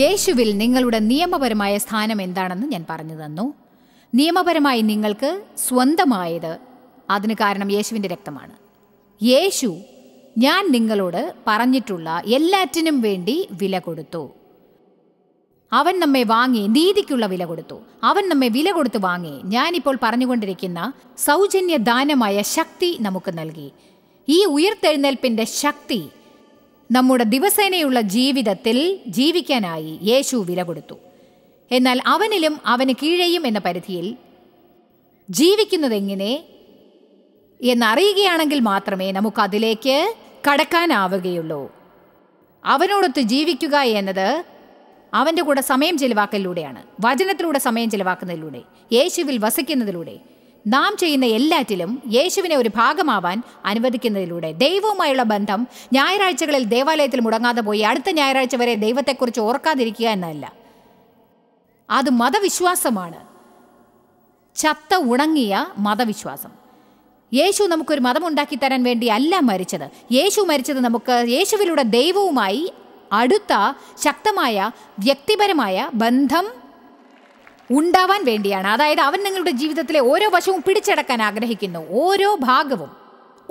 യേശുവിൽ നിങ്ങളുടെ നിയമപരമായ സ്ഥാനം എന്താണെന്ന് ഞാൻ പറഞ്ഞു തന്നു നിയമപരമായി നിങ്ങൾക്ക് സ്വന്തമായത് അതിന് കാരണം യേശുവിൻ്റെ രക്തമാണ് യേശു ഞാൻ നിങ്ങളോട് പറഞ്ഞിട്ടുള്ള എല്ലാറ്റിനും വേണ്ടി വില കൊടുത്തു അവൻ നമ്മെ വാങ്ങി നീതിക്കുള്ള വില കൊടുത്തു അവൻ നമ്മെ വില കൊടുത്ത് വാങ്ങി ഞാനിപ്പോൾ പറഞ്ഞുകൊണ്ടിരിക്കുന്ന സൗജന്യ ദാനമായ ശക്തി നമുക്ക് നൽകി ഈ ഉയർത്തെഴുന്നേൽപ്പിൻ്റെ ശക്തി നമ്മുടെ ദിവസേനയുള്ള ജീവിതത്തിൽ ജീവിക്കാനായി യേശു വില കൊടുത്തു എന്നാൽ അവനിലും അവന് കീഴയും എന്ന പരിധിയിൽ ജീവിക്കുന്നതെങ്ങനെ എന്നറിയുകയാണെങ്കിൽ മാത്രമേ നമുക്കതിലേക്ക് കടക്കാനാവുകയുള്ളൂ അവനോടൊത്ത് ജീവിക്കുക എന്നത് അവൻ്റെ കൂടെ സമയം ചിലവാക്കലിലൂടെയാണ് വചനത്തിലൂടെ സമയം ചിലവാക്കുന്നതിലൂടെ യേശുവിൽ വസിക്കുന്നതിലൂടെ നാം ചെയ്യുന്ന എല്ലാറ്റിലും യേശുവിനെ ഒരു ഭാഗമാവാൻ അനുവദിക്കുന്നതിലൂടെ ദൈവവുമായുള്ള ബന്ധം ഞായറാഴ്ചകളിൽ ദേവാലയത്തിൽ മുടങ്ങാതെ പോയി അടുത്ത ഞായറാഴ്ച വരെ ദൈവത്തെക്കുറിച്ച് ഓർക്കാതിരിക്കുക എന്നല്ല അത് മതവിശ്വാസമാണ് ചത്ത ഉണങ്ങിയ മതവിശ്വാസം യേശു നമുക്കൊരു മതമുണ്ടാക്കി തരാൻ വേണ്ടി അല്ല മരിച്ചത് യേശു മരിച്ചത് നമുക്ക് യേശുവിലൂടെ ദൈവവുമായി അടുത്ത ശക്തമായ വ്യക്തിപരമായ ബന്ധം ഉണ്ടാവാൻ വേണ്ടിയാണ് അതായത് അവൻ നിങ്ങളുടെ ജീവിതത്തിലെ ഓരോ വശവും പിടിച്ചടക്കാൻ ആഗ്രഹിക്കുന്നു ഓരോ ഭാഗവും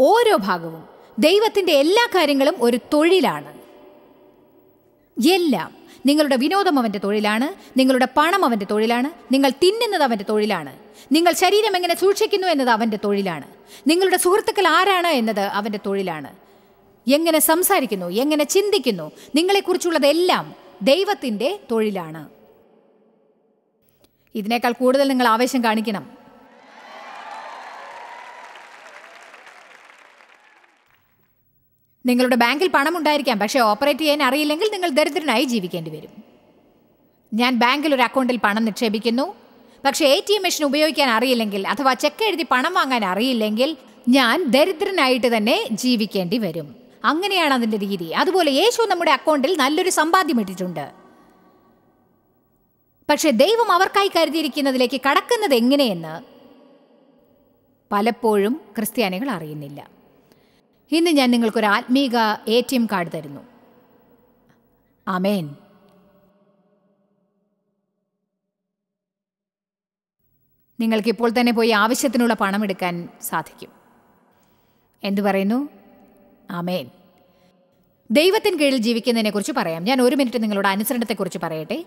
ഓരോ ഭാഗവും ദൈവത്തിൻ്റെ എല്ലാ കാര്യങ്ങളും ഒരു തൊഴിലാണ് എല്ലാം നിങ്ങളുടെ വിനോദം അവൻ്റെ തൊഴിലാണ് നിങ്ങളുടെ പണം അവൻ്റെ തൊഴിലാണ് നിങ്ങൾ തിന്നുന്നത് അവൻ്റെ തൊഴിലാണ് നിങ്ങൾ ശരീരം എങ്ങനെ സൂക്ഷിക്കുന്നു എന്നത് അവൻ്റെ തൊഴിലാണ് നിങ്ങളുടെ സുഹൃത്തുക്കൾ ആരാണ് എന്നത് അവൻ്റെ തൊഴിലാണ് എങ്ങനെ സംസാരിക്കുന്നു എങ്ങനെ ചിന്തിക്കുന്നു നിങ്ങളെക്കുറിച്ചുള്ളതെല്ലാം ദൈവത്തിൻ്റെ തൊഴിലാണ് ഇതിനേക്കാൾ കൂടുതൽ നിങ്ങൾ ആവേശം കാണിക്കണം നിങ്ങളുടെ ബാങ്കിൽ പണം ഉണ്ടായിരിക്കാം പക്ഷേ ഓപ്പറേറ്റ് ചെയ്യാൻ അറിയില്ലെങ്കിൽ നിങ്ങൾ ദരിദ്രനായി ജീവിക്കേണ്ടി വരും ഞാൻ ബാങ്കിൽ ഒരു അക്കൗണ്ടിൽ പണം നിക്ഷേപിക്കുന്നു പക്ഷേ എ ടി എം മെഷീൻ ഉപയോഗിക്കാൻ അറിയില്ലെങ്കിൽ അഥവാ ചെക്ക് എഴുതി പണം വാങ്ങാൻ അറിയില്ലെങ്കിൽ ഞാൻ ദരിദ്രനായിട്ട് തന്നെ ജീവിക്കേണ്ടി വരും അങ്ങനെയാണ് അതിൻ്റെ രീതി അതുപോലെ യേശു നമ്മുടെ അക്കൗണ്ടിൽ നല്ലൊരു സമ്പാദ്യം ഇട്ടിട്ടുണ്ട് പക്ഷെ ദൈവം അവർക്കായി കരുതിയിരിക്കുന്നതിലേക്ക് കടക്കുന്നത് എങ്ങനെയെന്ന് പലപ്പോഴും ക്രിസ്ത്യാനികൾ അറിയുന്നില്ല ഇന്ന് ഞാൻ നിങ്ങൾക്കൊരു ആത്മീക എ ടി എം കാർഡ് തരുന്നു അമേൻ നിങ്ങൾക്ക് ഇപ്പോൾ തന്നെ പോയി ആവശ്യത്തിനുള്ള പണം എടുക്കാൻ സാധിക്കും എന്തു പറയുന്നു അമേൻ ദൈവത്തിന് കീഴിൽ ജീവിക്കുന്നതിനെക്കുറിച്ച് പറയാം ഞാൻ ഒരു മിനിറ്റ് നിങ്ങളുടെ അനുസരണത്തെക്കുറിച്ച് പറയട്ടെ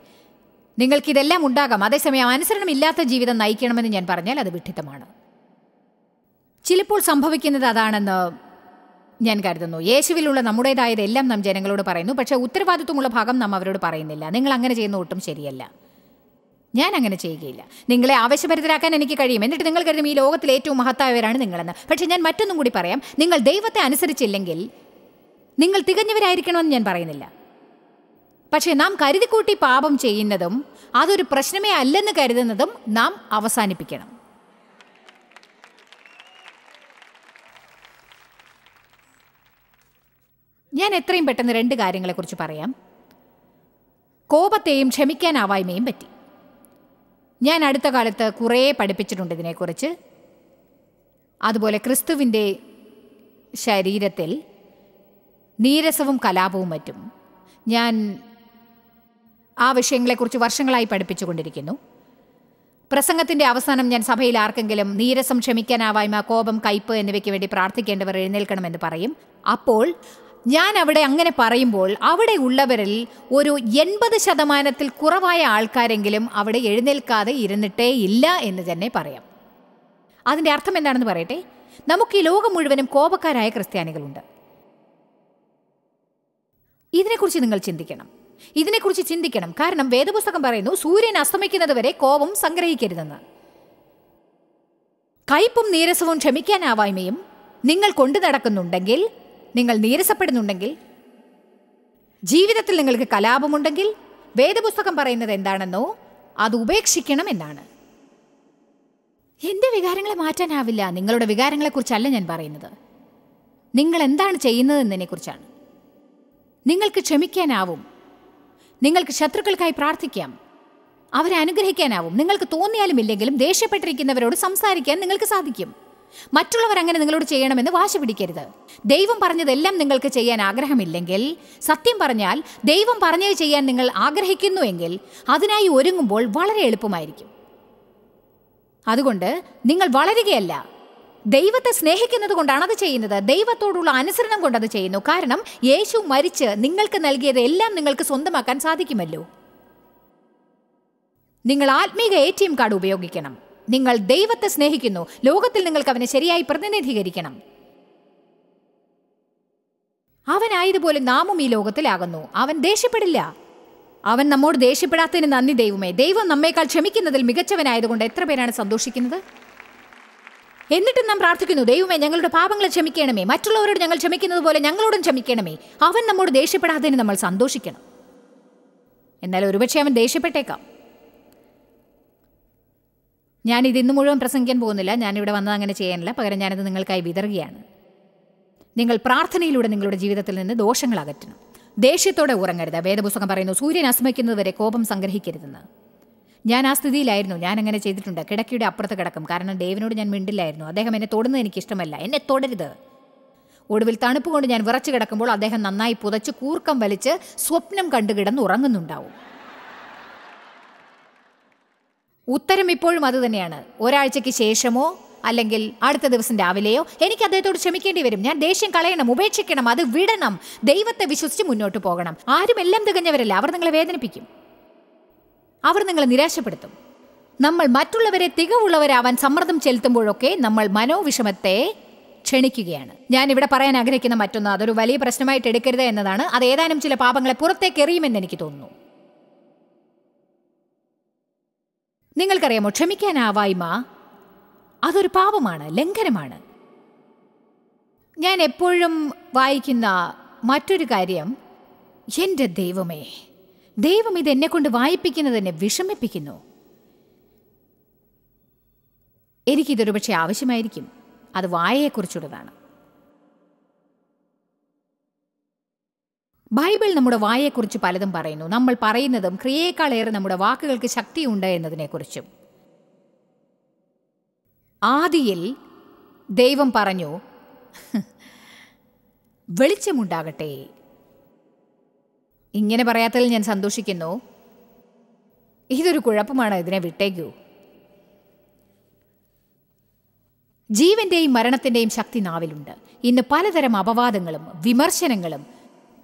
നിങ്ങൾക്കിതെല്ലാം ഉണ്ടാകാം അതേസമയം അനുസരണമില്ലാത്ത ജീവിതം നയിക്കണമെന്ന് ഞാൻ പറഞ്ഞാൽ അത് വിഡ്ഢിത്തമാണ് ചിലപ്പോൾ സംഭവിക്കുന്നത് അതാണെന്ന് ഞാൻ കരുതുന്നു യേശുവിലുള്ള നമ്മുടേതായതെല്ലാം നാം ജനങ്ങളോട് പറയുന്നു പക്ഷേ ഉത്തരവാദിത്വമുള്ള ഭാഗം നാം അവരോട് പറയുന്നില്ല നിങ്ങൾ അങ്ങനെ ചെയ്യുന്ന ഒട്ടും ശരിയല്ല ഞാൻ അങ്ങനെ ചെയ്യുകയില്ല നിങ്ങളെ ആവശ്യഭരിതരാക്കാൻ എനിക്ക് കഴിയും എന്നിട്ട് നിങ്ങൾ കരുതും ഈ ലോകത്തിൽ ഏറ്റവും മഹത്തായവരാണ് നിങ്ങളെന്ന് പക്ഷേ ഞാൻ മറ്റൊന്നും കൂടി പറയാം നിങ്ങൾ ദൈവത്തെ അനുസരിച്ചില്ലെങ്കിൽ നിങ്ങൾ തികഞ്ഞവരായിരിക്കണമെന്ന് ഞാൻ പറയുന്നില്ല പക്ഷെ നാം കരുതിക്കൂട്ടി പാപം ചെയ്യുന്നതും അതൊരു പ്രശ്നമേ അല്ലെന്ന് കരുതുന്നതും നാം അവസാനിപ്പിക്കണം ഞാൻ എത്രയും പെട്ടെന്ന് രണ്ട് കാര്യങ്ങളെക്കുറിച്ച് പറയാം കോപത്തെയും ക്ഷമിക്കാനാവായ്മയും പറ്റി ഞാൻ അടുത്ത കാലത്ത് കുറേ പഠിപ്പിച്ചിട്ടുണ്ട് ഇതിനെക്കുറിച്ച് അതുപോലെ ക്രിസ്തുവിൻ്റെ ശരീരത്തിൽ നീരസവും കലാപവും മറ്റും ഞാൻ ആ വിഷയങ്ങളെക്കുറിച്ച് വർഷങ്ങളായി പഠിപ്പിച്ചുകൊണ്ടിരിക്കുന്നു പ്രസംഗത്തിന്റെ അവസാനം ഞാൻ സഭയിൽ ആർക്കെങ്കിലും നീരസം ക്ഷമിക്കാനാവായ്മ കോപം കയ്പ് എന്നിവയ്ക്ക് വേണ്ടി പ്രാർത്ഥിക്കേണ്ടവർ എഴുന്നേൽക്കണമെന്ന് പറയും അപ്പോൾ ഞാൻ അവിടെ അങ്ങനെ പറയുമ്പോൾ അവിടെ ഉള്ളവരിൽ ഒരു എൺപത് ശതമാനത്തിൽ കുറവായ ആൾക്കാരെങ്കിലും അവിടെ എഴുന്നേൽക്കാതെ ഇരുന്നിട്ടേ ഇല്ല എന്ന് തന്നെ പറയാം അതിൻ്റെ അർത്ഥം എന്താണെന്ന് പറയട്ടെ നമുക്ക് ഈ ലോകം മുഴുവനും കോപക്കാരായ ക്രിസ്ത്യാനികളുണ്ട് ഇതിനെക്കുറിച്ച് നിങ്ങൾ ചിന്തിക്കണം ഇതിനെക്കുറിച്ച് ചിന്തിക്കണം കാരണം വേദപുസ്തകം പറയുന്നു സൂര്യൻ അസ്തമിക്കുന്നത് വരെ കോപം സംഗ്രഹിക്കരുതെന്ന് കയ്പും നീരസവും ക്ഷമിക്കാനാവായ്മയും നിങ്ങൾ കൊണ്ടു നടക്കുന്നുണ്ടെങ്കിൽ നിങ്ങൾ നീരസപ്പെടുന്നുണ്ടെങ്കിൽ ജീവിതത്തിൽ നിങ്ങൾക്ക് കലാപമുണ്ടെങ്കിൽ വേദപുസ്തകം പറയുന്നത് എന്താണെന്നോ അത് ഉപേക്ഷിക്കണം എന്നാണ് എൻ്റെ വികാരങ്ങളെ മാറ്റാനാവില്ല നിങ്ങളുടെ വികാരങ്ങളെക്കുറിച്ചല്ല ഞാൻ പറയുന്നത് നിങ്ങൾ എന്താണ് ചെയ്യുന്നതെന്നതിനെക്കുറിച്ചാണ് നിങ്ങൾക്ക് ക്ഷമിക്കാനാവും നിങ്ങൾക്ക് ശത്രുക്കൾക്കായി പ്രാർത്ഥിക്കാം അവരെ അനുഗ്രഹിക്കാനാവും നിങ്ങൾക്ക് തോന്നിയാലും ഇല്ലെങ്കിലും ദേഷ്യപ്പെട്ടിരിക്കുന്നവരോട് സംസാരിക്കാൻ നിങ്ങൾക്ക് സാധിക്കും മറ്റുള്ളവർ അങ്ങനെ നിങ്ങളോട് ചെയ്യണമെന്ന് വാശി പിടിക്കരുത് ദൈവം പറഞ്ഞതെല്ലാം നിങ്ങൾക്ക് ചെയ്യാൻ ആഗ്രഹമില്ലെങ്കിൽ സത്യം പറഞ്ഞാൽ ദൈവം പറഞ്ഞത് ചെയ്യാൻ നിങ്ങൾ എങ്കിൽ അതിനായി ഒരുങ്ങുമ്പോൾ വളരെ എളുപ്പമായിരിക്കും അതുകൊണ്ട് നിങ്ങൾ വളരുകയല്ല ദൈവത്തെ സ്നേഹിക്കുന്നത് കൊണ്ടാണ് അത് ചെയ്യുന്നത് ദൈവത്തോടുള്ള അനുസരണം കൊണ്ട് അത് ചെയ്യുന്നു കാരണം യേശു മരിച്ച് നിങ്ങൾക്ക് നൽകിയത് എല്ലാം നിങ്ങൾക്ക് സ്വന്തമാക്കാൻ സാധിക്കുമല്ലോ നിങ്ങൾ ആത്മീക എ ടി എം കാർഡ് ഉപയോഗിക്കണം നിങ്ങൾ ദൈവത്തെ സ്നേഹിക്കുന്നു ലോകത്തിൽ നിങ്ങൾക്ക് അവനെ ശരിയായി പ്രതിനിധീകരിക്കണം അവനായതുപോലെ നാമും ഈ ലോകത്തിലാകുന്നു അവൻ ദേഷ്യപ്പെടില്ല അവൻ നമ്മോട് ദേഷ്യപ്പെടാത്തതിന് നന്ദി ദൈവമേ ദൈവം നമ്മേക്കാൾ ക്ഷമിക്കുന്നതിൽ മികച്ചവനായതുകൊണ്ട് എത്ര പേരാണ് സന്തോഷിക്കുന്നത് എന്നിട്ടും നാം പ്രാർത്ഥിക്കുന്നു ദൈവമേ ഞങ്ങളുടെ പാപങ്ങളെ ക്ഷമിക്കണമേ മറ്റുള്ളവരോട് ഞങ്ങൾ ക്ഷമിക്കുന്നത് പോലെ ഞങ്ങളോടും ക്ഷമിക്കണമേ അവൻ നമ്മോട് ദേഷ്യപ്പെടാത്തതിന് നമ്മൾ സന്തോഷിക്കണം എന്നാൽ ഒരുപക്ഷെ അവൻ ദേഷ്യപ്പെട്ടേക്കാം ഞാൻ ഇതിന്നു മുഴുവൻ പ്രസംഗിക്കാൻ പോകുന്നില്ല ഞാനിവിടെ വന്നത് അങ്ങനെ ചെയ്യാനില്ല പകരം ഞാനത് നിങ്ങൾക്കായി വിതറുകയാണ് നിങ്ങൾ പ്രാർത്ഥനയിലൂടെ നിങ്ങളുടെ ജീവിതത്തിൽ നിന്ന് ദോഷങ്ങൾ അകറ്റണം ദേഷ്യത്തോടെ ഉറങ്ങരുത് വേദപുസ്തകം പറയുന്നു സൂര്യൻ അസ്മയ്ക്കുന്നതുവരെ വരെ കോപം സംഗ്രഹിക്കരുതെന്ന് ഞാൻ ആ സ്ഥിതിയിലായിരുന്നു ഞാൻ അങ്ങനെ ചെയ്തിട്ടുണ്ട് കിടക്കയുടെ അപ്പുറത്ത് കിടക്കും കാരണം ഡേവിനോട് ഞാൻ മിണ്ടില്ലായിരുന്നു അദ്ദേഹം എന്നെ തൊടുന്നത് ഇഷ്ടമല്ല എന്നെ തൊടരുത് ഒടുവിൽ തണുപ്പ് കൊണ്ട് ഞാൻ വിറച്ചു കിടക്കുമ്പോൾ അദ്ദേഹം നന്നായി പുതച്ച് കൂർക്കം വലിച്ച് സ്വപ്നം കണ്ടു കിടന്ന് ഉറങ്ങുന്നുണ്ടാവും ഉത്തരം ഇപ്പോഴും അതുതന്നെയാണ് ഒരാഴ്ചയ്ക്ക് ശേഷമോ അല്ലെങ്കിൽ അടുത്ത ദിവസം രാവിലെയോ എനിക്ക് അദ്ദേഹത്തോട് ക്ഷമിക്കേണ്ടി വരും ഞാൻ ദേഷ്യം കളയണം ഉപേക്ഷിക്കണം അത് വിടണം ദൈവത്തെ വിശ്വസിച്ച് മുന്നോട്ട് പോകണം ആരും എല്ലാം തികഞ്ഞവരല്ല അവർ നിങ്ങളെ വേദനിപ്പിക്കും അവർ നിങ്ങളെ നിരാശപ്പെടുത്തും നമ്മൾ മറ്റുള്ളവരെ തികവുള്ളവരാവാൻ സമ്മർദ്ദം ചെലുത്തുമ്പോഴൊക്കെ നമ്മൾ മനോവിഷമത്തെ ക്ഷണിക്കുകയാണ് ഞാൻ ഇവിടെ പറയാൻ ആഗ്രഹിക്കുന്ന മറ്റൊന്ന് അതൊരു വലിയ പ്രശ്നമായിട്ട് എടുക്കരുത് എന്നതാണ് അത് ഏതാനും ചില പാപങ്ങളെ പുറത്തേക്ക് എറിയുമെന്ന് എനിക്ക് തോന്നുന്നു നിങ്ങൾക്കറിയാമോ ക്ഷമിക്കാനാവായ്മ അതൊരു പാപമാണ് ലംഘനമാണ് ഞാൻ എപ്പോഴും വായിക്കുന്ന മറ്റൊരു കാര്യം എൻ്റെ ദൈവമേ ദൈവം ഇത് കൊണ്ട് വായിപ്പിക്കുന്നത് എന്നെ വിഷമിപ്പിക്കുന്നു എനിക്കിതൊരു പക്ഷേ ആവശ്യമായിരിക്കും അത് വായയെക്കുറിച്ചുള്ളതാണ് ബൈബിൾ നമ്മുടെ വായയെക്കുറിച്ച് പലതും പറയുന്നു നമ്മൾ പറയുന്നതും ഏറെ നമ്മുടെ വാക്കുകൾക്ക് ശക്തിയുണ്ട് എന്നതിനെക്കുറിച്ചും ആദിയിൽ ദൈവം പറഞ്ഞു വെളിച്ചമുണ്ടാകട്ടെ ഇങ്ങനെ പറയാത്തതിൽ ഞാൻ സന്തോഷിക്കുന്നു ഇതൊരു കുഴപ്പമാണ് ഇതിനെ വിട്ടേക്കൂ ജീവന്റെയും മരണത്തിന്റെയും ശക്തി നാവിലുണ്ട് ഇന്ന് പലതരം അപവാദങ്ങളും വിമർശനങ്ങളും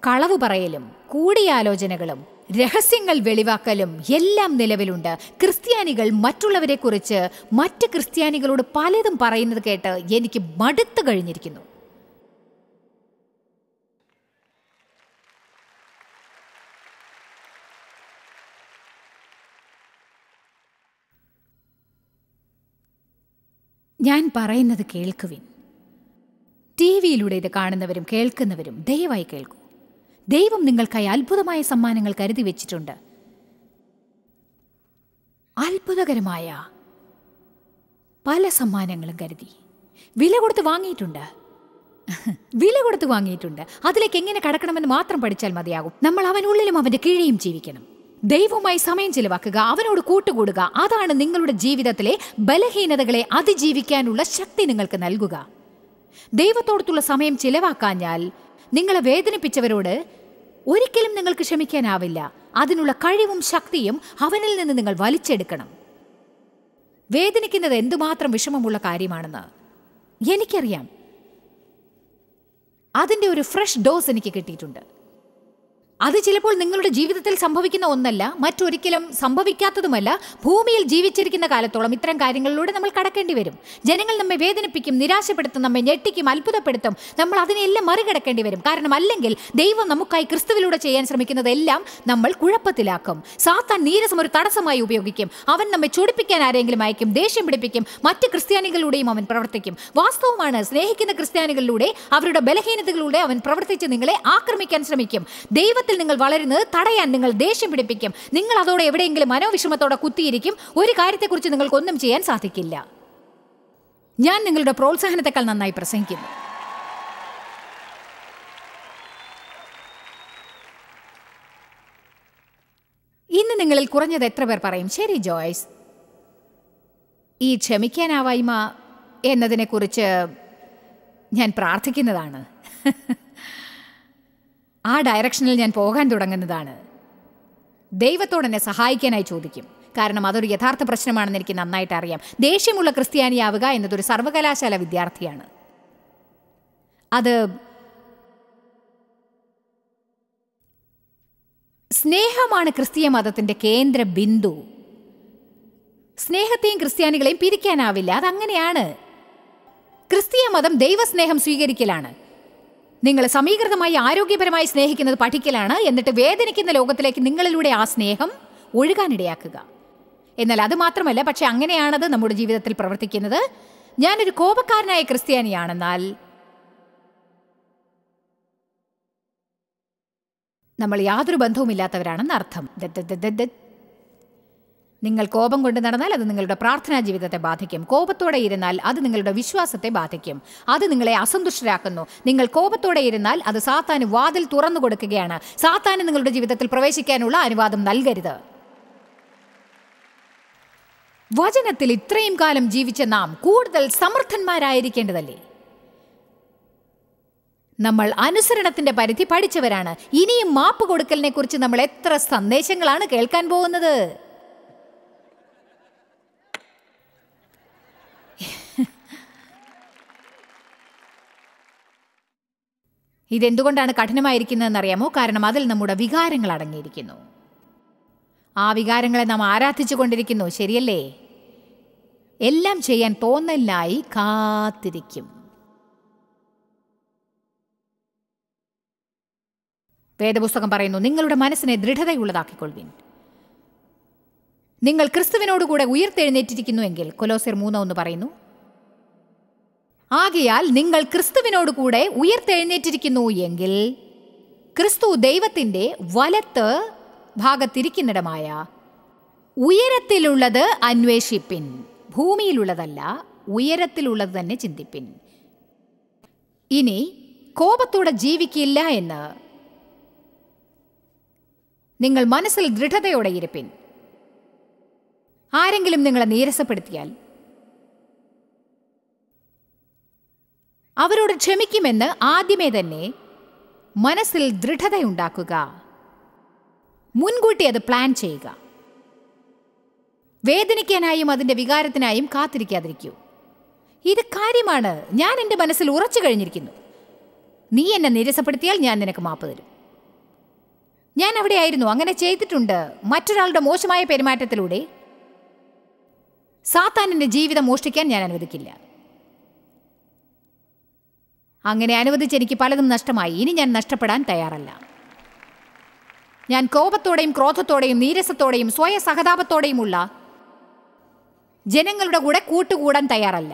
കളവ് പറയലും കൂടിയാലോചനകളും രഹസ്യങ്ങൾ വെളിവാക്കലും എല്ലാം നിലവിലുണ്ട് ക്രിസ്ത്യാനികൾ മറ്റുള്ളവരെക്കുറിച്ച് മറ്റ് ക്രിസ്ത്യാനികളോട് പലതും പറയുന്നത് കേട്ട് എനിക്ക് മടുത്തു കഴിഞ്ഞിരിക്കുന്നു ഞാൻ പറയുന്നത് കേൾക്കുവിൻ ടി വിയിലൂടെ ഇത് കാണുന്നവരും കേൾക്കുന്നവരും ദയവായി കേൾക്കൂ ദൈവം നിങ്ങൾക്കായി അത്ഭുതമായ സമ്മാനങ്ങൾ കരുതി വെച്ചിട്ടുണ്ട് അത്ഭുതകരമായ പല സമ്മാനങ്ങളും കരുതി വില കൊടുത്ത് വാങ്ങിയിട്ടുണ്ട് വില കൊടുത്ത് വാങ്ങിയിട്ടുണ്ട് അതിലേക്ക് എങ്ങനെ കടക്കണമെന്ന് മാത്രം പഠിച്ചാൽ മതിയാകും നമ്മൾ അവനുള്ളിലും അവൻ്റെ കീഴെയും ജീവിക്കണം ദൈവവുമായി സമയം ചിലവാക്കുക അവനോട് കൂട്ടുകൂടുക അതാണ് നിങ്ങളുടെ ജീവിതത്തിലെ ബലഹീനതകളെ അതിജീവിക്കാനുള്ള ശക്തി നിങ്ങൾക്ക് നൽകുക ദൈവത്തോടത്തുള്ള സമയം ചിലവാക്കാഞ്ഞാൽ നിങ്ങളെ വേദനിപ്പിച്ചവരോട് ഒരിക്കലും നിങ്ങൾക്ക് ക്ഷമിക്കാനാവില്ല അതിനുള്ള കഴിവും ശക്തിയും അവനിൽ നിന്ന് നിങ്ങൾ വലിച്ചെടുക്കണം വേദനിക്കുന്നത് എന്തുമാത്രം വിഷമമുള്ള കാര്യമാണെന്ന് എനിക്കറിയാം അതിൻ്റെ ഒരു ഫ്രഷ് ഡോസ് എനിക്ക് കിട്ടിയിട്ടുണ്ട് അത് ചിലപ്പോൾ നിങ്ങളുടെ ജീവിതത്തിൽ സംഭവിക്കുന്ന ഒന്നല്ല മറ്റൊരിക്കലും സംഭവിക്കാത്തതുമല്ല ഭൂമിയിൽ ജീവിച്ചിരിക്കുന്ന കാലത്തോളം ഇത്തരം കാര്യങ്ങളിലൂടെ നമ്മൾ കടക്കേണ്ടി വരും ജനങ്ങൾ നമ്മെ വേദനിപ്പിക്കും നിരാശപ്പെടുത്തും നമ്മെ ഞെട്ടിക്കും അത്ഭുതപ്പെടുത്തും നമ്മൾ അതിനെല്ലാം മറികടക്കേണ്ടി വരും കാരണം അല്ലെങ്കിൽ ദൈവം നമുക്കായി ക്രിസ്തുവിലൂടെ ചെയ്യാൻ ശ്രമിക്കുന്നതെല്ലാം നമ്മൾ കുഴപ്പത്തിലാക്കും സാത്താൻ നീരസം ഒരു തടസ്സമായി ഉപയോഗിക്കും അവൻ നമ്മെ ചൊടിപ്പിക്കാൻ ആരെങ്കിലും അയക്കും ദേഷ്യം പിടിപ്പിക്കും മറ്റ് ക്രിസ്ത്യാനികളിലൂടെയും അവൻ പ്രവർത്തിക്കും വാസ്തവമാണ് സ്നേഹിക്കുന്ന ക്രിസ്ത്യാനികളിലൂടെ അവരുടെ ബലഹീനതകളിലൂടെ അവൻ പ്രവർത്തിച്ച് നിങ്ങളെ ആക്രമിക്കാൻ ശ്രമിക്കും ദൈവം വേഗത്തിൽ നിങ്ങൾ വളരുന്നത് തടയാൻ നിങ്ങൾ ദേഷ്യം പിടിപ്പിക്കും നിങ്ങൾ അതോടെ എവിടെയെങ്കിലും മനോവിഷമത്തോടെ കുത്തിയിരിക്കും ഒരു കാര്യത്തെക്കുറിച്ച് നിങ്ങൾക്കൊന്നും ചെയ്യാൻ സാധിക്കില്ല ഞാൻ നിങ്ങളുടെ പ്രോത്സാഹനത്തെക്കാൾ നന്നായി പ്രസംഗിക്കുന്നു ഇന്ന് നിങ്ങളിൽ കുറഞ്ഞത് എത്ര പേർ പറയും ശരി ജോയ്സ് ഈ ക്ഷമിക്കാനാവായ്മ എന്നതിനെക്കുറിച്ച് ഞാൻ പ്രാർത്ഥിക്കുന്നതാണ് ആ ഡയറക്ഷനിൽ ഞാൻ പോകാൻ തുടങ്ങുന്നതാണ് ദൈവത്തോടെന്നെ സഹായിക്കാനായി ചോദിക്കും കാരണം അതൊരു യഥാർത്ഥ പ്രശ്നമാണെന്ന് എനിക്ക് നന്നായിട്ട് അറിയാം ദേഷ്യമുള്ള ക്രിസ്ത്യാനിയാവുക എന്നതൊരു സർവകലാശാല വിദ്യാർത്ഥിയാണ് അത് സ്നേഹമാണ് ക്രിസ്തീയ മതത്തിൻ്റെ കേന്ദ്ര ബിന്ദു സ്നേഹത്തെയും ക്രിസ്ത്യാനികളെയും പിരിക്കാനാവില്ല അതങ്ങനെയാണ് ക്രിസ്തീയ മതം ദൈവസ്നേഹം സ്വീകരിക്കലാണ് നിങ്ങൾ സമീകൃതമായി ആരോഗ്യപരമായി സ്നേഹിക്കുന്നത് പഠിക്കലാണ് എന്നിട്ട് വേദനിക്കുന്ന ലോകത്തിലേക്ക് നിങ്ങളിലൂടെ ആ സ്നേഹം ഒഴുകാനിടയാക്കുക എന്നാൽ അത് മാത്രമല്ല പക്ഷെ അങ്ങനെയാണത് നമ്മുടെ ജീവിതത്തിൽ പ്രവർത്തിക്കുന്നത് ഞാനൊരു കോപക്കാരനായ ക്രിസ്ത്യാനിയാണെന്നാൽ നമ്മൾ യാതൊരു ബന്ധവുമില്ലാത്തവരാണെന്ന് അർത്ഥം നിങ്ങൾ കോപം കൊണ്ട് നടന്നാൽ അത് നിങ്ങളുടെ പ്രാർത്ഥനാ ജീവിതത്തെ ബാധിക്കും കോപത്തോടെ ഇരുന്നാൽ അത് നിങ്ങളുടെ വിശ്വാസത്തെ ബാധിക്കും അത് നിങ്ങളെ അസന്തുഷ്ടരാക്കുന്നു നിങ്ങൾ കോപത്തോടെ ഇരുന്നാൽ അത് സാത്താന് വാതിൽ തുറന്നു കൊടുക്കുകയാണ് സാത്താന് നിങ്ങളുടെ ജീവിതത്തിൽ പ്രവേശിക്കാനുള്ള അനുവാദം നൽകരുത് വചനത്തിൽ ഇത്രയും കാലം ജീവിച്ച നാം കൂടുതൽ സമർത്ഥന്മാരായിരിക്കേണ്ടതല്ലേ നമ്മൾ അനുസരണത്തിന്റെ പരിധി പഠിച്ചവരാണ് ഇനിയും മാപ്പ് കൊടുക്കലിനെ കുറിച്ച് നമ്മൾ എത്ര സന്ദേശങ്ങളാണ് കേൾക്കാൻ പോകുന്നത് ഇതെന്തുകൊണ്ടാണ് കഠിനമായിരിക്കുന്നതെന്നറിയാമോ കാരണം അതിൽ നമ്മുടെ വികാരങ്ങൾ അടങ്ങിയിരിക്കുന്നു ആ വികാരങ്ങളെ നാം ആരാധിച്ചു കൊണ്ടിരിക്കുന്നു ശരിയല്ലേ എല്ലാം ചെയ്യാൻ തോന്നലായി കാത്തിരിക്കും വേദപുസ്തകം പറയുന്നു നിങ്ങളുടെ മനസ്സിനെ ദൃഢതയുള്ളതാക്കിക്കൊള്ളുവിൻ നിങ്ങൾ ക്രിസ്തുവിനോടുകൂടെ ഉയർത്തെഴുന്നേറ്റിരിക്കുന്നുവെങ്കിൽ കൊലോസിർ മൂന്ന് ഒന്ന് പറയുന്നു ആകയാൽ നിങ്ങൾ ക്രിസ്തുവിനോട് കൂടെ ഉയർത്തെഴുന്നേറ്റിരിക്കുന്നു എങ്കിൽ ക്രിസ്തു ദൈവത്തിൻ്റെ വലത്ത് ഭാഗത്തിരിക്കുന്നിടമായ ഉയരത്തിലുള്ളത് അന്വേഷിപ്പിൻ ഭൂമിയിലുള്ളതല്ല ഉയരത്തിലുള്ളത് തന്നെ ചിന്തിപ്പിൻ ഇനി കോപത്തോടെ ജീവിക്കില്ല എന്ന് നിങ്ങൾ മനസ്സിൽ ദൃഢതയോടെ ഇരുപ്പിൻ ആരെങ്കിലും നിങ്ങളെ നീരസപ്പെടുത്തിയാൽ അവരോട് ക്ഷമിക്കുമെന്ന് ആദ്യമേ തന്നെ മനസ്സിൽ ദൃഢതയുണ്ടാക്കുക മുൻകൂട്ടി അത് പ്ലാൻ ചെയ്യുക വേദനിക്കാനായും അതിൻ്റെ വികാരത്തിനായും കാത്തിരിക്കാതിരിക്കൂ ഇത് കാര്യമാണ് ഞാൻ എൻ്റെ മനസ്സിൽ ഉറച്ചു കഴിഞ്ഞിരിക്കുന്നു നീ എന്നെ നിരസപ്പെടുത്തിയാൽ ഞാൻ നിനക്ക് മാപ്പ് തരും ഞാൻ അവിടെയായിരുന്നു അങ്ങനെ ചെയ്തിട്ടുണ്ട് മറ്റൊരാളുടെ മോശമായ പെരുമാറ്റത്തിലൂടെ സാത്താൻ എൻ്റെ ജീവിതം മോഷ്ടിക്കാൻ ഞാൻ അനുവദിക്കില്ല അങ്ങനെ അനുവദിച്ച് എനിക്ക് പലതും നഷ്ടമായി ഇനി ഞാൻ നഷ്ടപ്പെടാൻ തയ്യാറല്ല ഞാൻ കോപത്തോടെയും ക്രോധത്തോടെയും നീരസത്തോടെയും സ്വയ സഹതാപത്തോടെയുമുള്ള ജനങ്ങളുടെ കൂടെ കൂട്ടുകൂടാൻ തയ്യാറല്ല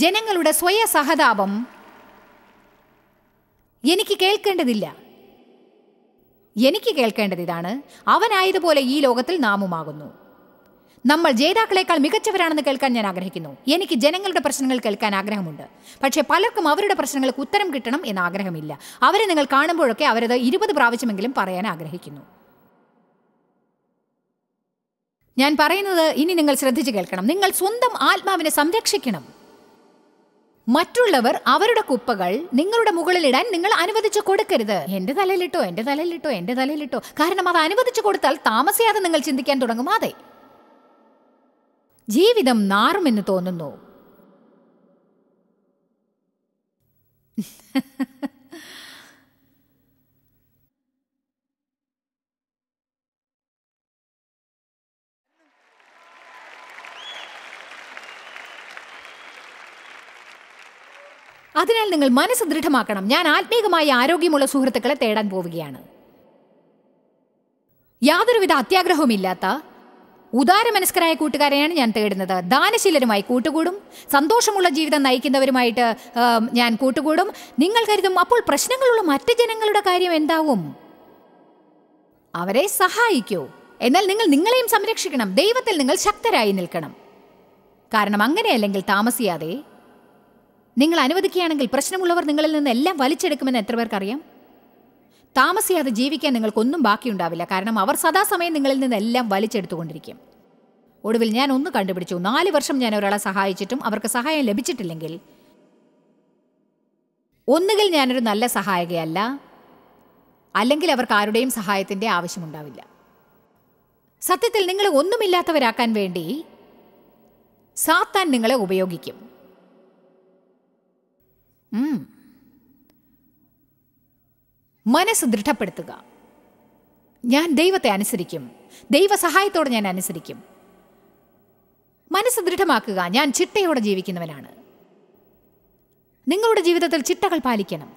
ജനങ്ങളുടെ സ്വയ സഹതാപം എനിക്ക് കേൾക്കേണ്ടതില്ല എനിക്ക് കേൾക്കേണ്ടത് ഇതാണ് അവനായതുപോലെ ഈ ലോകത്തിൽ നാമുമാകുന്നു നമ്മൾ ജേതാക്കളെക്കാൾ മികച്ചവരാണെന്ന് കേൾക്കാൻ ഞാൻ ആഗ്രഹിക്കുന്നു എനിക്ക് ജനങ്ങളുടെ പ്രശ്നങ്ങൾ കേൾക്കാൻ ആഗ്രഹമുണ്ട് പക്ഷേ പലർക്കും അവരുടെ പ്രശ്നങ്ങൾക്ക് ഉത്തരം കിട്ടണം എന്ന് ആഗ്രഹമില്ല അവരെ നിങ്ങൾ കാണുമ്പോഴൊക്കെ അവരത് ഇരുപത് പ്രാവശ്യമെങ്കിലും പറയാൻ ആഗ്രഹിക്കുന്നു ഞാൻ പറയുന്നത് ഇനി നിങ്ങൾ ശ്രദ്ധിച്ചു കേൾക്കണം നിങ്ങൾ സ്വന്തം ആത്മാവിനെ സംരക്ഷിക്കണം മറ്റുള്ളവർ അവരുടെ കുപ്പകൾ നിങ്ങളുടെ മുകളിലിടാൻ നിങ്ങൾ അനുവദിച്ചു കൊടുക്കരുത് എൻ്റെ തലയിലിട്ടോ എൻ്റെ തലയിലിട്ടോ എൻ്റെ തലയിലിട്ടോ കാരണം അത് അനുവദിച്ചു കൊടുത്താൽ താമസിയാതെ നിങ്ങൾ ചിന്തിക്കാൻ തുടങ്ങും അതെ ജീവിതം നാറുമെന്ന് തോന്നുന്നു അതിനാൽ നിങ്ങൾ മനസ്സ് ദൃഢമാക്കണം ഞാൻ ആത്മീകമായി ആരോഗ്യമുള്ള സുഹൃത്തുക്കളെ തേടാൻ പോവുകയാണ് യാതൊരുവിധ അത്യാഗ്രഹവുമില്ലാത്ത ഉദാരമനസ്കരായ കൂട്ടുകാരെയാണ് ഞാൻ തേടുന്നത് ദാനശീലരുമായി കൂട്ടുകൂടും സന്തോഷമുള്ള ജീവിതം നയിക്കുന്നവരുമായിട്ട് ഞാൻ കൂട്ടുകൂടും നിങ്ങൾ കരുതും അപ്പോൾ പ്രശ്നങ്ങളുള്ള മറ്റ് ജനങ്ങളുടെ കാര്യം എന്താവും അവരെ സഹായിക്കൂ എന്നാൽ നിങ്ങൾ നിങ്ങളെയും സംരക്ഷിക്കണം ദൈവത്തിൽ നിങ്ങൾ ശക്തരായി നിൽക്കണം കാരണം അങ്ങനെയല്ലെങ്കിൽ താമസിയാതെ നിങ്ങൾ അനുവദിക്കുകയാണെങ്കിൽ പ്രശ്നമുള്ളവർ നിങ്ങളിൽ നിന്ന് എല്ലാം വലിച്ചെടുക്കുമെന്ന് എത്ര പേർക്കറിയാം താമസിയാതെ ജീവിക്കാൻ നിങ്ങൾക്കൊന്നും ബാക്കിയുണ്ടാവില്ല കാരണം അവർ സദാസമയം നിങ്ങളിൽ നിന്നെല്ലാം വലിച്ചെടുത്തുകൊണ്ടിരിക്കും ഒടുവിൽ ഞാൻ ഒന്ന് കണ്ടുപിടിച്ചു നാല് വർഷം ഞാൻ ഒരാളെ സഹായിച്ചിട്ടും അവർക്ക് സഹായം ലഭിച്ചിട്ടില്ലെങ്കിൽ ഒന്നുകിൽ ഞാനൊരു നല്ല സഹായകയല്ല അല്ലെങ്കിൽ അവർക്ക് ആരുടെയും സഹായത്തിൻ്റെ ആവശ്യമുണ്ടാവില്ല സത്യത്തിൽ നിങ്ങളെ ഒന്നുമില്ലാത്തവരാക്കാൻ വേണ്ടി സാത്താൻ നിങ്ങളെ ഉപയോഗിക്കും മനസ്സ് ദൃഢപ്പെടുത്തുക ഞാൻ ദൈവത്തെ അനുസരിക്കും സഹായത്തോടെ ഞാൻ അനുസരിക്കും മനസ്സ് ദൃഢമാക്കുക ഞാൻ ചിട്ടയോടെ ജീവിക്കുന്നവനാണ് നിങ്ങളുടെ ജീവിതത്തിൽ ചിട്ടകൾ പാലിക്കണം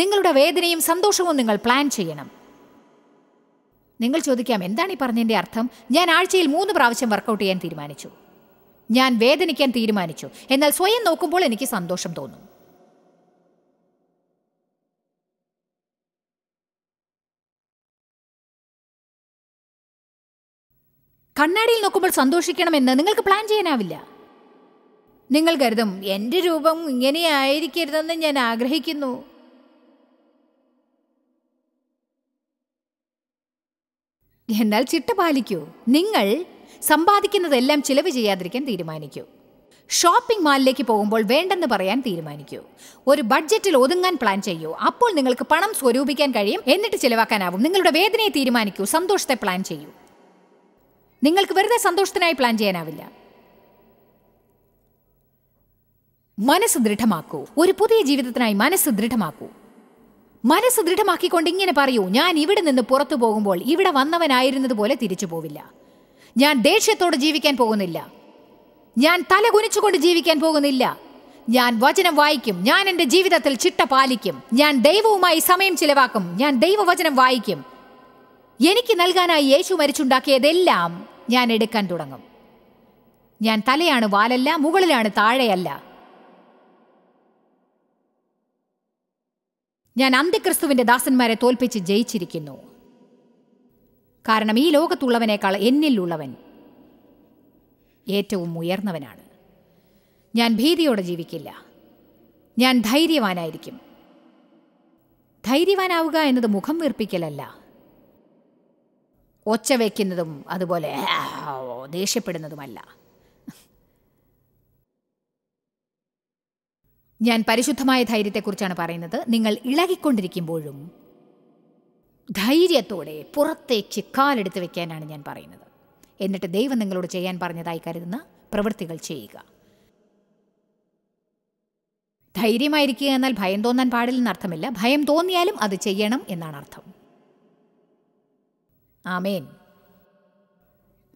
നിങ്ങളുടെ വേദനയും സന്തോഷവും നിങ്ങൾ പ്ലാൻ ചെയ്യണം നിങ്ങൾ ചോദിക്കാം എന്താണ് ഈ പറഞ്ഞതിൻ്റെ അർത്ഥം ഞാൻ ആഴ്ചയിൽ മൂന്ന് പ്രാവശ്യം വർക്കൗട്ട് ചെയ്യാൻ തീരുമാനിച്ചു ഞാൻ വേദനിക്കാൻ തീരുമാനിച്ചു എന്നാൽ സ്വയം നോക്കുമ്പോൾ എനിക്ക് സന്തോഷം തോന്നും കണ്ണാടിയിൽ നോക്കുമ്പോൾ സന്തോഷിക്കണമെന്ന് നിങ്ങൾക്ക് പ്ലാൻ ചെയ്യാനാവില്ല നിങ്ങൾ കരുതും എൻ്റെ രൂപം ഇങ്ങനെയായിരിക്കരുതെന്ന് ഞാൻ ആഗ്രഹിക്കുന്നു എന്നാൽ ചിട്ട പാലിക്കൂ നിങ്ങൾ സമ്പാദിക്കുന്നതെല്ലാം ചിലവ് ചെയ്യാതിരിക്കാൻ തീരുമാനിക്കൂ ഷോപ്പിംഗ് മാളിലേക്ക് പോകുമ്പോൾ വേണ്ടെന്ന് പറയാൻ തീരുമാനിക്കൂ ഒരു ബഡ്ജറ്റിൽ ഒതുങ്ങാൻ പ്ലാൻ ചെയ്യൂ അപ്പോൾ നിങ്ങൾക്ക് പണം സ്വരൂപിക്കാൻ കഴിയും എന്നിട്ട് ചിലവാക്കാനാവും നിങ്ങളുടെ വേദനയെ തീരുമാനിക്കൂ സന്തോഷത്തെ പ്ലാൻ ചെയ്യൂ നിങ്ങൾക്ക് വെറുതെ സന്തോഷത്തിനായി പ്ലാൻ ചെയ്യാനാവില്ല മനസ്സ് ദൃഢമാക്കൂ ഒരു പുതിയ ജീവിതത്തിനായി മനസ്സ് ദൃഢമാക്കൂ മനസ്സ് ദൃഢമാക്കിക്കൊണ്ട് ഇങ്ങനെ പറയൂ ഞാൻ ഇവിടെ നിന്ന് പുറത്തു പോകുമ്പോൾ ഇവിടെ വന്നവനായിരുന്നതുപോലെ തിരിച്ചു പോവില്ല ഞാൻ ദേഷ്യത്തോടെ ജീവിക്കാൻ പോകുന്നില്ല ഞാൻ തല കുനിച്ചുകൊണ്ട് ജീവിക്കാൻ പോകുന്നില്ല ഞാൻ വചനം വായിക്കും ഞാൻ എൻ്റെ ജീവിതത്തിൽ ചിട്ട പാലിക്കും ഞാൻ ദൈവവുമായി സമയം ചിലവാക്കും ഞാൻ ദൈവവചനം വായിക്കും എനിക്ക് നൽകാനായി യേശു മരിച്ചുണ്ടാക്കിയതെല്ലാം ഞാൻ എടുക്കാൻ തുടങ്ങും ഞാൻ തലയാണ് വാലല്ല മുകളിലാണ് താഴെയല്ല ഞാൻ അന്ത്യക്രിസ്തുവിന്റെ ദാസന്മാരെ തോൽപ്പിച്ച് ജയിച്ചിരിക്കുന്നു കാരണം ഈ ലോകത്തുള്ളവനേക്കാൾ എന്നിലുള്ളവൻ ഏറ്റവും ഉയർന്നവനാണ് ഞാൻ ഭീതിയോടെ ജീവിക്കില്ല ഞാൻ ധൈര്യവാനായിരിക്കും ധൈര്യവാനാവുക എന്നത് മുഖം വീർപ്പിക്കലല്ല ഒച്ച വയ്ക്കുന്നതും അതുപോലെ ദേഷ്യപ്പെടുന്നതുമല്ല ഞാൻ പരിശുദ്ധമായ ധൈര്യത്തെക്കുറിച്ചാണ് പറയുന്നത് നിങ്ങൾ ഇളകിക്കൊണ്ടിരിക്കുമ്പോഴും ധൈര്യത്തോടെ പുറത്തേക്ക് കാലെടുത്ത് വെക്കാനാണ് ഞാൻ പറയുന്നത് എന്നിട്ട് ദൈവം നിങ്ങളോട് ചെയ്യാൻ പറഞ്ഞതായി കരുതുന്ന പ്രവൃത്തികൾ ചെയ്യുക ധൈര്യമായിരിക്കുക എന്നാൽ ഭയം തോന്നാൻ പാടില്ലെന്ന് അർത്ഥമില്ല ഭയം തോന്നിയാലും അത് ചെയ്യണം എന്നാണ് അർത്ഥം ആമേൻ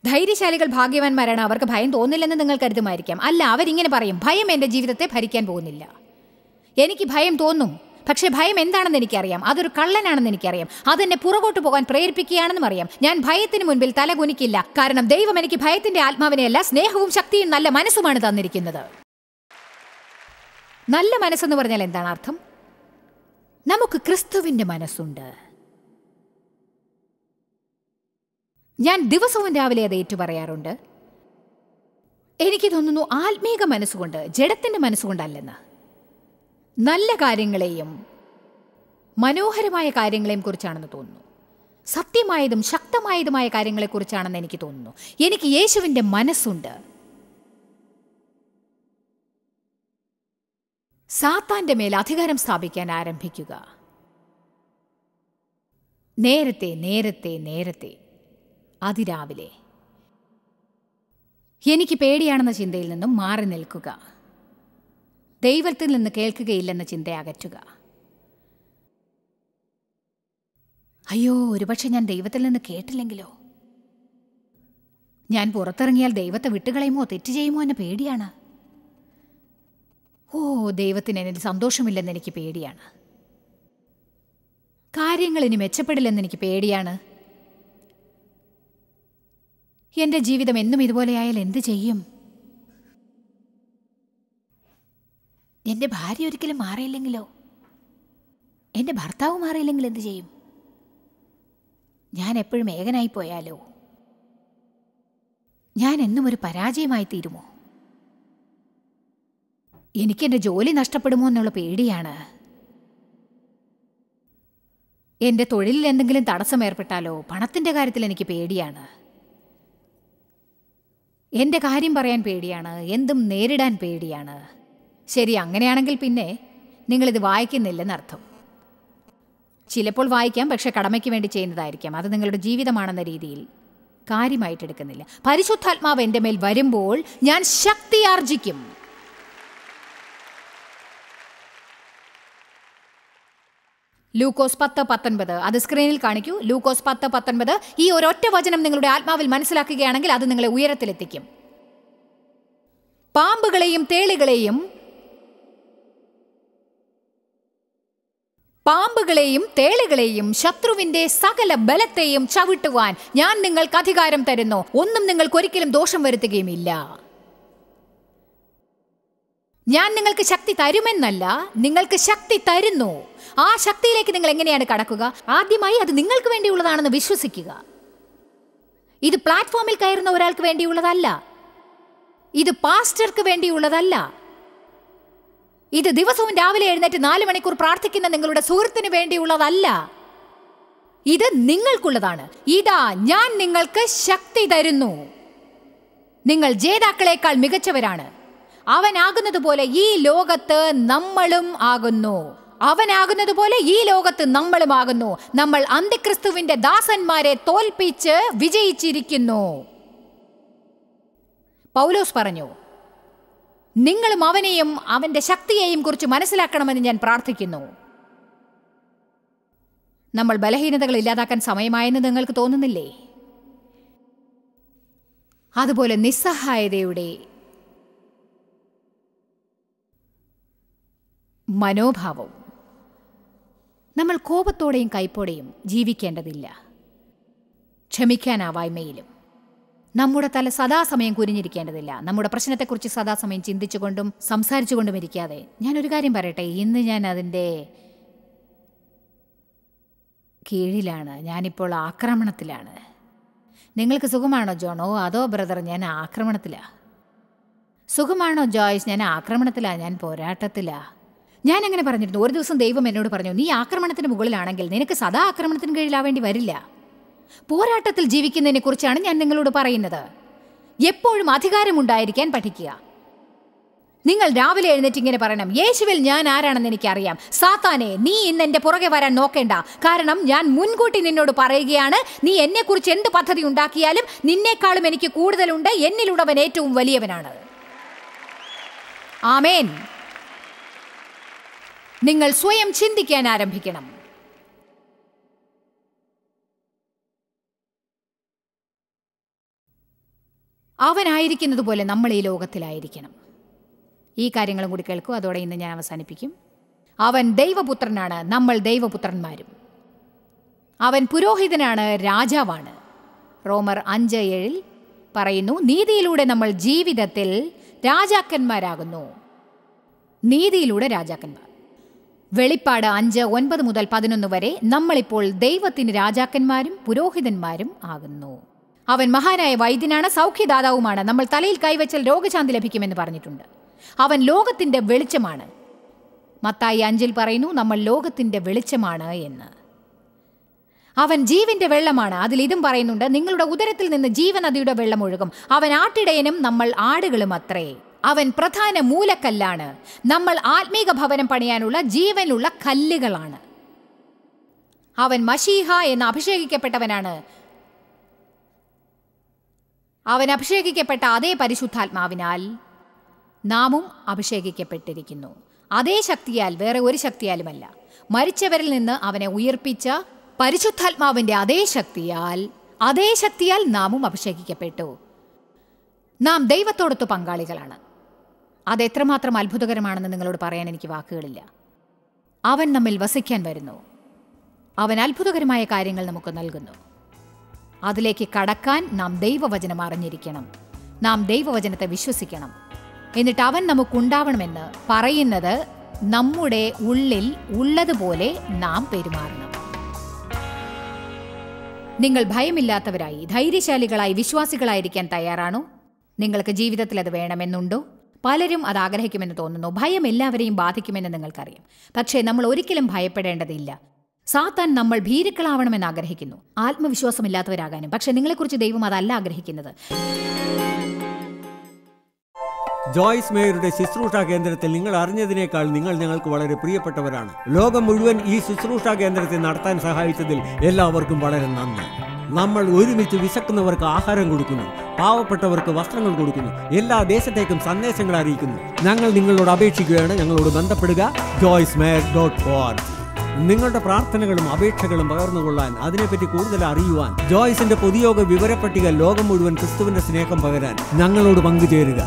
ധൈര്യശാലികൾ ഭാഗ്യവാന്മാരാണ് അവർക്ക് ഭയം തോന്നില്ലെന്ന് നിങ്ങൾ കരുതുമായിരിക്കാം അല്ല അവരിങ്ങനെ പറയും ഭയം എൻ്റെ ജീവിതത്തെ ഭരിക്കാൻ പോകുന്നില്ല എനിക്ക് ഭയം തോന്നും പക്ഷേ ഭയം എന്താണെന്ന് എനിക്കറിയാം അതൊരു കള്ളനാണെന്ന് എനിക്കറിയാം അതെന്നെ പുറകോട്ട് പോകാൻ പ്രേരിപ്പിക്കുകയാണെന്നും അറിയാം ഞാൻ ഭയത്തിന് മുൻപിൽ തല കുനിക്കില്ല കാരണം ദൈവം എനിക്ക് ഭയത്തിന്റെ ആത്മാവിനെയല്ല സ്നേഹവും ശക്തിയും നല്ല മനസ്സുമാണ് തന്നിരിക്കുന്നത് നല്ല മനസ്സെന്ന് പറഞ്ഞാൽ എന്താണ് അർത്ഥം നമുക്ക് ക്രിസ്തുവിൻ്റെ മനസ്സുണ്ട് ഞാൻ ദിവസവും രാവിലെ അത് ഏറ്റുപറയാറുണ്ട് എനിക്ക് തോന്നുന്നു ആത്മീക മനസ്സുകൊണ്ട് ജഡത്തിൻ്റെ മനസ്സുകൊണ്ടല്ലെന്ന് നല്ല കാര്യങ്ങളെയും മനോഹരമായ കാര്യങ്ങളെയും കുറിച്ചാണെന്ന് തോന്നുന്നു സത്യമായതും ശക്തമായതുമായ കാര്യങ്ങളെക്കുറിച്ചാണെന്ന് എനിക്ക് തോന്നുന്നു എനിക്ക് യേശുവിൻ്റെ മനസ്സുണ്ട് സാത്താൻ്റെ മേൽ അധികാരം സ്ഥാപിക്കാൻ ആരംഭിക്കുക നേരത്തെ നേരത്തെ നേരത്തെ അതിരാവിലെ എനിക്ക് പേടിയാണെന്ന ചിന്തയിൽ നിന്നും മാറി നിൽക്കുക ദൈവത്തിൽ നിന്ന് കേൾക്കുകയില്ലെന്ന ചിന്ത അകറ്റുക അയ്യോ ഒരുപക്ഷെ ഞാൻ ദൈവത്തിൽ നിന്ന് കേട്ടില്ലെങ്കിലോ ഞാൻ പുറത്തിറങ്ങിയാൽ ദൈവത്തെ വിട്ടുകളയുമോ തെറ്റ് ചെയ്യുമോ എന്ന പേടിയാണ് ഓ ദൈവത്തിന് എന്നിൽ സന്തോഷമില്ലെന്ന് എനിക്ക് പേടിയാണ് കാര്യങ്ങൾ ഇനി മെച്ചപ്പെടില്ലെന്ന് എനിക്ക് പേടിയാണ് എന്റെ ജീവിതം എന്നും ഇതുപോലെയായാൽ എന്ത് ചെയ്യും എന്റെ ഭാര്യ ഒരിക്കലും മാറിയില്ലെങ്കിലോ എന്റെ ഭർത്താവ് മാറിയില്ലെങ്കിൽ എന്ത് ചെയ്യും ഞാൻ എപ്പോഴും ഏകനായി പോയാലോ ഞാൻ എന്നും ഒരു പരാജയമായി തീരുമോ എന്റെ ജോലി നഷ്ടപ്പെടുമോ എന്നുള്ള പേടിയാണ് എന്റെ തൊഴിലിൽ എന്തെങ്കിലും തടസ്സം ഏർപ്പെട്ടാലോ പണത്തിന്റെ കാര്യത്തിൽ എനിക്ക് പേടിയാണ് എൻ്റെ കാര്യം പറയാൻ പേടിയാണ് എന്തും നേരിടാൻ പേടിയാണ് ശരി അങ്ങനെയാണെങ്കിൽ പിന്നെ നിങ്ങളിത് വായിക്കുന്നില്ലെന്നർത്ഥം ചിലപ്പോൾ വായിക്കാം പക്ഷേ കടമയ്ക്ക് വേണ്ടി ചെയ്യുന്നതായിരിക്കാം അത് നിങ്ങളുടെ ജീവിതമാണെന്ന രീതിയിൽ കാര്യമായിട്ടെടുക്കുന്നില്ല പരിശുദ്ധാത്മാവ് എൻ്റെ മേൽ വരുമ്പോൾ ഞാൻ ശക്തി ലൂക്കോസ് പത്ത് പത്തൊൻപത് അത് സ്ക്രീനിൽ കാണിക്കൂ ലൂക്കോസ് പത്ത് പത്തൊൻപത് ഈ ഒരൊറ്റ വചനം നിങ്ങളുടെ ആത്മാവിൽ മനസ്സിലാക്കുകയാണെങ്കിൽ അത് നിങ്ങളെ ഉയരത്തിലെത്തിക്കും പാമ്പുകളെയും തേളികളെയും പാമ്പുകളെയും തേളികളെയും ശത്രുവിന്റെ സകല ബലത്തെയും ചവിട്ടുവാൻ ഞാൻ നിങ്ങൾക്ക് അധികാരം തരുന്നു ഒന്നും നിങ്ങൾക്ക് ഒരിക്കലും ദോഷം വരുത്തുകയുമില്ല ഞാൻ നിങ്ങൾക്ക് ശക്തി തരുമെന്നല്ല നിങ്ങൾക്ക് ശക്തി തരുന്നു ആ ശക്തിയിലേക്ക് നിങ്ങൾ എങ്ങനെയാണ് കടക്കുക ആദ്യമായി അത് നിങ്ങൾക്ക് വേണ്ടിയുള്ളതാണെന്ന് വിശ്വസിക്കുക ഇത് പ്ലാറ്റ്ഫോമിൽ കയറുന്ന ഒരാൾക്ക് വേണ്ടിയുള്ളതല്ല ഇത് പാസ്റ്റർക്ക് വേണ്ടിയുള്ളതല്ല ഇത് ദിവസവും രാവിലെ എഴുന്നേറ്റ് നാല് മണിക്കൂർ പ്രാർത്ഥിക്കുന്ന നിങ്ങളുടെ സുഹൃത്തിന് വേണ്ടിയുള്ളതല്ല ഇത് നിങ്ങൾക്കുള്ളതാണ് ഇതാ ഞാൻ നിങ്ങൾക്ക് ശക്തി തരുന്നു നിങ്ങൾ ജേതാക്കളെക്കാൾ മികച്ചവരാണ് അവനാകുന്നത് പോലെ ഈ ലോകത്ത് നമ്മളും ആകുന്നു അവനാകുന്നത് പോലെ ഈ ലോകത്ത് ആകുന്നു നമ്മൾ അന്ത്യക്രിസ്തുവിന്റെ ദാസന്മാരെ തോൽപ്പിച്ച് വിജയിച്ചിരിക്കുന്നു പൗലോസ് പറഞ്ഞു നിങ്ങളും അവനെയും അവന്റെ ശക്തിയെയും കുറിച്ച് മനസ്സിലാക്കണമെന്ന് ഞാൻ പ്രാർത്ഥിക്കുന്നു നമ്മൾ ബലഹീനതകൾ ഇല്ലാതാക്കാൻ സമയമായെന്ന് നിങ്ങൾക്ക് തോന്നുന്നില്ലേ അതുപോലെ നിസ്സഹായതയുടെ മനോഭാവവും നമ്മൾ കോപത്തോടെയും കൈപ്പോടെയും ജീവിക്കേണ്ടതില്ല ക്ഷമിക്കാനാവായ്മയിലും നമ്മുടെ തല സദാസമയം കുരിഞ്ഞിരിക്കേണ്ടതില്ല നമ്മുടെ പ്രശ്നത്തെക്കുറിച്ച് സദാസമയം ചിന്തിച്ചുകൊണ്ടും സംസാരിച്ചുകൊണ്ടും ഇരിക്കാതെ ഞാനൊരു കാര്യം പറയട്ടെ ഇന്ന് ഞാൻ അതിൻ്റെ കീഴിലാണ് ഞാനിപ്പോൾ ആക്രമണത്തിലാണ് നിങ്ങൾക്ക് സുഖമാണോ ജോണോ അതോ ബ്രദർ ഞാൻ ആക്രമണത്തിലാണ് സുഖമാണോ ജോയ്സ് ഞാൻ ആക്രമണത്തിലാണ് ഞാൻ പോരാട്ടത്തിലാണ് ഞാൻ അങ്ങനെ പറഞ്ഞിരുന്നു ഒരു ദിവസം ദൈവം എന്നോട് പറഞ്ഞു നീ ആക്രമണത്തിന് മുകളിലാണെങ്കിൽ നിനക്ക് സദാ ആക്രമണത്തിന് കീഴിലാവേണ്ടി വരില്ല പോരാട്ടത്തിൽ ജീവിക്കുന്നതിനെക്കുറിച്ചാണ് ഞാൻ നിങ്ങളോട് പറയുന്നത് എപ്പോഴും അധികാരമുണ്ടായിരിക്കാൻ പഠിക്കുക നിങ്ങൾ രാവിലെ എഴുന്നേറ്റ് ഇങ്ങനെ പറയണം യേശുവിൽ ഞാൻ ആരാണെന്ന് എനിക്കറിയാം സാത്താനെ നീ ഇന്ന് എന്റെ പുറകെ വരാൻ നോക്കേണ്ട കാരണം ഞാൻ മുൻകൂട്ടി നിന്നോട് പറയുകയാണ് നീ എന്നെക്കുറിച്ച് എന്ത് പദ്ധതി ഉണ്ടാക്കിയാലും നിന്നേക്കാളും എനിക്ക് കൂടുതലുണ്ട് എന്നിലുള്ളവൻ ഏറ്റവും വലിയവനാണ് ആമേൻ നിങ്ങൾ സ്വയം ചിന്തിക്കാൻ ആരംഭിക്കണം അവനായിരിക്കുന്നത് പോലെ നമ്മൾ ഈ ലോകത്തിലായിരിക്കണം ഈ കാര്യങ്ങളും കൂടി കേൾക്കൂ അതോടെ ഇന്ന് ഞാൻ അവസാനിപ്പിക്കും അവൻ ദൈവപുത്രനാണ് നമ്മൾ ദൈവപുത്രന്മാരും അവൻ പുരോഹിതനാണ് രാജാവാണ് റോമർ അഞ്ച് ഏഴിൽ പറയുന്നു നീതിയിലൂടെ നമ്മൾ ജീവിതത്തിൽ രാജാക്കന്മാരാകുന്നു നീതിയിലൂടെ രാജാക്കന്മാർ വെളിപ്പാട് അഞ്ച് ഒൻപത് മുതൽ പതിനൊന്ന് വരെ നമ്മളിപ്പോൾ ദൈവത്തിന് രാജാക്കന്മാരും പുരോഹിതന്മാരും ആകുന്നു അവൻ മഹാനായ വൈദ്യനാണ് സൗഖ്യദാതാവുമാണ് നമ്മൾ തലയിൽ കൈവച്ചാൽ രോഗശാന്തി ലഭിക്കുമെന്ന് പറഞ്ഞിട്ടുണ്ട് അവൻ ലോകത്തിൻ്റെ വെളിച്ചമാണ് മത്തായി അഞ്ചിൽ പറയുന്നു നമ്മൾ ലോകത്തിൻ്റെ വെളിച്ചമാണ് എന്ന് അവൻ ജീവിന്റെ വെള്ളമാണ് അതിൽ ഇതും പറയുന്നുണ്ട് നിങ്ങളുടെ ഉദരത്തിൽ നിന്ന് ജീവനദിയുടെ വെള്ളം ഒഴുകും അവൻ ആട്ടിടയനും നമ്മൾ ആടുകളും അത്രേ അവൻ പ്രധാന മൂലക്കല്ലാണ് നമ്മൾ ആത്മീക ഭവനം പണിയാനുള്ള ജീവനുള്ള കല്ലുകളാണ് അവൻ മഷീഹ എന്ന് അഭിഷേകിക്കപ്പെട്ടവനാണ് അവൻ അഭിഷേകിക്കപ്പെട്ട അതേ പരിശുദ്ധാത്മാവിനാൽ നാമും അഭിഷേകിക്കപ്പെട്ടിരിക്കുന്നു അതേ ശക്തിയാൽ വേറെ ഒരു ശക്തിയാലുമല്ല മരിച്ചവരിൽ നിന്ന് അവനെ ഉയർപ്പിച്ച പരിശുദ്ധാത്മാവിൻ്റെ അതേ ശക്തിയാൽ അതേ ശക്തിയാൽ നാമും അഭിഷേകിക്കപ്പെട്ടു നാം ദൈവത്തോടൊത്ത് പങ്കാളികളാണ് അതെത്രമാത്രം അത്ഭുതകരമാണെന്ന് നിങ്ങളോട് പറയാൻ എനിക്ക് വാക്കുകളില്ല അവൻ നമ്മിൽ വസിക്കാൻ വരുന്നു അവൻ അത്ഭുതകരമായ കാര്യങ്ങൾ നമുക്ക് നൽകുന്നു അതിലേക്ക് കടക്കാൻ നാം ദൈവവചനം അറിഞ്ഞിരിക്കണം നാം ദൈവവചനത്തെ വിശ്വസിക്കണം എന്നിട്ട് അവൻ നമുക്കുണ്ടാവണമെന്ന് പറയുന്നത് നമ്മുടെ ഉള്ളിൽ ഉള്ളതുപോലെ നാം പെരുമാറണം നിങ്ങൾ ഭയമില്ലാത്തവരായി ധൈര്യശാലികളായി വിശ്വാസികളായിരിക്കാൻ തയ്യാറാണോ നിങ്ങൾക്ക് ജീവിതത്തിൽ അത് വേണമെന്നുണ്ടോ പലരും അത് ആഗ്രഹിക്കുമെന്ന് തോന്നുന്നു ഭയം എല്ലാവരെയും ബാധിക്കുമെന്ന് നിങ്ങൾക്കറിയാം പക്ഷേ നമ്മൾ ഒരിക്കലും ഭയപ്പെടേണ്ടതില്ല സാത്താൻ നമ്മൾ ഭീരുക്കളാവണമെന്ന് ആഗ്രഹിക്കുന്നു ആത്മവിശ്വാസമില്ലാത്തവരാകാനും പക്ഷേ നിങ്ങളെക്കുറിച്ച് ദൈവം അതല്ല ആഗ്രഹിക്കുന്നത് ജോയ്സ് മേയറുടെ ശുശ്രൂഷാ കേന്ദ്രത്തിൽ നിങ്ങൾ അറിഞ്ഞതിനേക്കാൾ നിങ്ങൾ ഞങ്ങൾക്ക് വളരെ പ്രിയപ്പെട്ടവരാണ് ലോകം മുഴുവൻ ഈ ശുശ്രൂഷാ കേന്ദ്രത്തെ നടത്താൻ സഹായിച്ചതിൽ എല്ലാവർക്കും വളരെ നന്ദി നമ്മൾ ഒരുമിച്ച് വിശക്കുന്നവർക്ക് ആഹാരം കൊടുക്കുന്നു പാവപ്പെട്ടവർക്ക് വസ്ത്രങ്ങൾ കൊടുക്കുന്നു എല്ലാ ദേശത്തേക്കും സന്ദേശങ്ങൾ അറിയിക്കുന്നു ഞങ്ങൾ നിങ്ങളോട് അപേക്ഷിക്കുകയാണ് ഞങ്ങളോട് ബന്ധപ്പെടുക ജോയ്സ് മേയർ ഡോട്ട് ഓർഗ് നിങ്ങളുടെ പ്രാർത്ഥനകളും അപേക്ഷകളും പകർന്നുകൊള്ളാൻ അതിനെപ്പറ്റി കൂടുതൽ അറിയുവാൻ ജോയ്സിന്റെ പൊതുയോഗ വിവരപ്പട്ടിക ലോകം മുഴുവൻ ക്രിസ്തുവിന്റെ സ്നേഹം പകരാൻ ഞങ്ങളോട് പങ്കുചേരുക